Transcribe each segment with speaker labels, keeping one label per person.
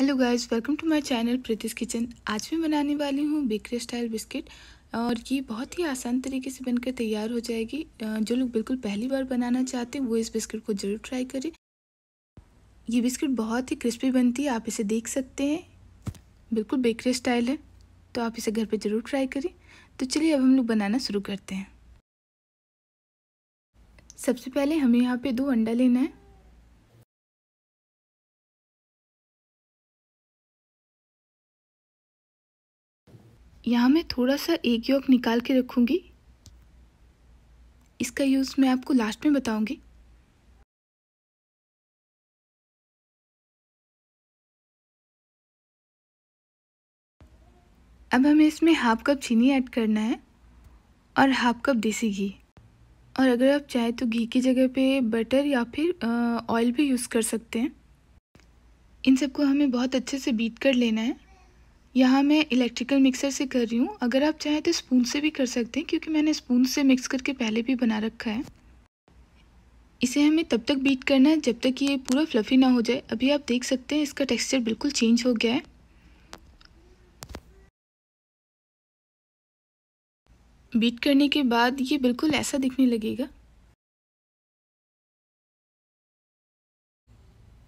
Speaker 1: hello guys welcome to my channel Preeti's kitchen आज मैं बनाने वाली हूँ बेकरी स्टाइल बिस्किट और ये बहुत ही आसान तरीके से बनकर तैयार हो जाएगी जो लोग बिल्कुल पहली बार बनाना चाहते हैं वो इस बिस्किट को ज़रूर ट्राई करें ये बिस्किट बहुत ही क्रिस्पी बनती है आप इसे देख सकते हैं बिल्कुल बेकरी स्टाइल है तो आप इसे घर पर ज़रूर ट्राई करें तो चलिए अब हम लोग बनाना शुरू करते हैं सबसे पहले
Speaker 2: हमें यहाँ पर दो अंडा लेना है यहाँ मैं थोड़ा सा एक योग निकाल के रखूँगी इसका यूज़ मैं आपको लास्ट में बताऊँगी
Speaker 1: अब हमें इसमें हाफ कप चीनी ऐड करना है और हाफ कप देसी घी और अगर आप चाहें तो घी की जगह पे बटर या फिर ऑयल भी यूज़ कर सकते हैं इन सबको हमें बहुत अच्छे से बीट कर लेना है यहाँ मैं इलेक्ट्रिकल मिक्सर से कर रही हूँ अगर आप चाहें तो स्पून से भी कर सकते हैं क्योंकि मैंने स्पून से मिक्स करके पहले भी बना रखा है इसे हमें तब तक बीट करना है जब तक ये पूरा फ्लफ़ी ना हो जाए अभी आप देख सकते हैं इसका टेक्सचर बिल्कुल चेंज हो गया है
Speaker 2: बीट करने के बाद ये बिल्कुल ऐसा दिखने लगेगा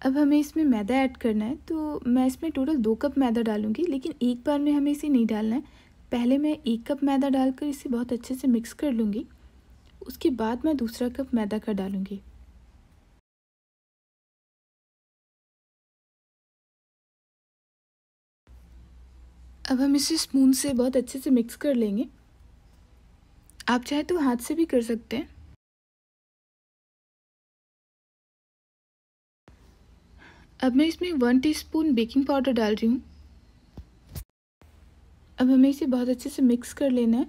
Speaker 1: अब हमें इसमें मैदा ऐड करना है तो मैं इसमें टोटल दो कप मैदा डालूंगी लेकिन एक बार में हमें इसे नहीं डालना है पहले मैं एक कप मैदा डालकर इसे बहुत अच्छे से मिक्स कर लूँगी उसके बाद मैं दूसरा कप मैदा का
Speaker 2: डालूँगी अब हम इसे स्पून से बहुत अच्छे से मिक्स कर लेंगे आप चाहे तो हाथ से भी कर सकते हैं अब मैं इसमें वन टीस्पून
Speaker 1: बेकिंग पाउडर डाल रही हूँ अब हमें इसे बहुत अच्छे से मिक्स कर लेना है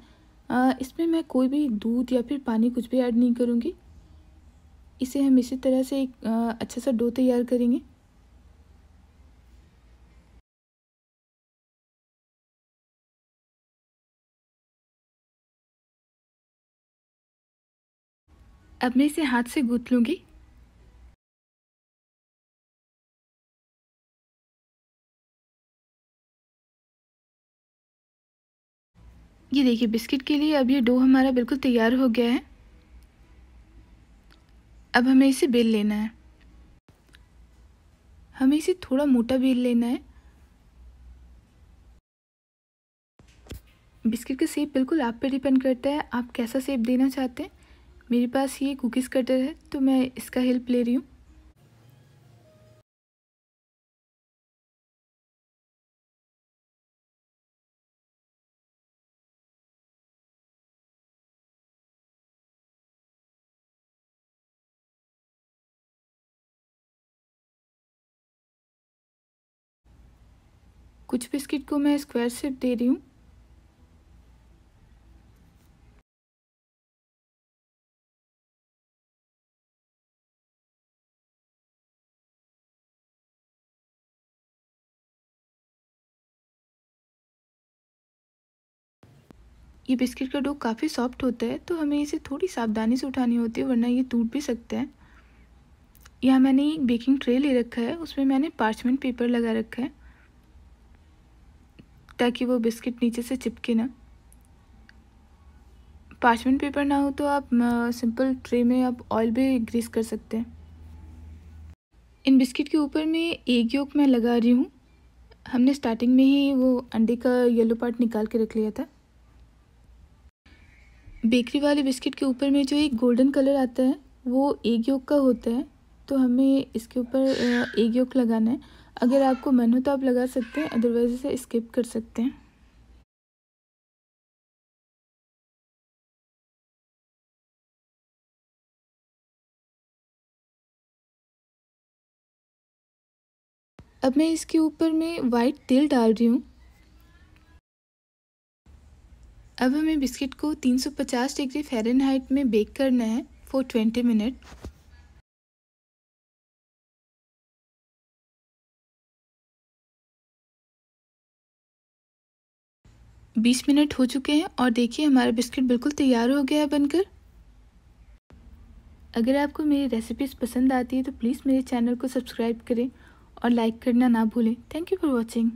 Speaker 1: आ, इसमें मैं कोई भी दूध या फिर पानी कुछ भी ऐड नहीं करूँगी इसे हम इसी तरह से एक आ, अच्छा सा डो तैयार करेंगे
Speaker 3: अब मैं इसे हाथ से गूंथ लूँगी
Speaker 2: ये
Speaker 1: देखिए बिस्किट के लिए अब ये डो हमारा बिल्कुल तैयार हो गया है अब हमें इसे बेल लेना है हमें इसे थोड़ा मोटा बेल लेना है बिस्किट का सेप बिल्कुल आप पे डिपेंड करता है आप कैसा सेप देना चाहते हैं मेरे पास ये कुकीज़ कटर है तो मैं इसका हेल्प ले रही हूँ
Speaker 2: कुछ बिस्किट को मैं स्क्वायर शेप दे रही हूँ
Speaker 1: ये बिस्किट का डो काफ़ी सॉफ्ट होता है तो हमें इसे थोड़ी सावधानी से उठानी होती है वरना ये टूट भी सकता है यहाँ मैंने एक बेकिंग ट्रे ले रखा है उसमें मैंने पार्चमेंट पेपर लगा रखा है ताकि वो बिस्किट नीचे से चिपके ना पार्चमेंट पेपर ना हो तो आप सिंपल ट्रे में आप ऑयल भी ग्रीस कर सकते हैं इन बिस्किट के ऊपर मैं एक योग मैं लगा रही हूँ हमने स्टार्टिंग में ही वो अंडे का येलो पार्ट निकाल के रख लिया था बेकरी वाले बिस्किट के ऊपर में जो एक गोल्डन कलर आता है वो एक योग का होता है तो हमें इसके ऊपर एक योग लगाना है अगर आपको मन हो तो आप लगा सकते हैं अदरवाइज इसे स्किप कर सकते हैं
Speaker 2: अब मैं इसके ऊपर
Speaker 1: में वाइट तेल डाल रही हूँ अब हमें बिस्किट को 350 डिग्री फ़ारेनहाइट में बेक करना है फॉर 20 मिनट
Speaker 2: बीस मिनट हो चुके हैं और
Speaker 1: देखिए हमारा बिस्किट बिल्कुल तैयार हो गया है बनकर अगर आपको मेरी रेसिपीज़ पसंद आती है तो प्लीज़ मेरे चैनल को सब्सक्राइब करें और लाइक करना ना भूलें
Speaker 2: थैंक यू फॉर वॉचिंग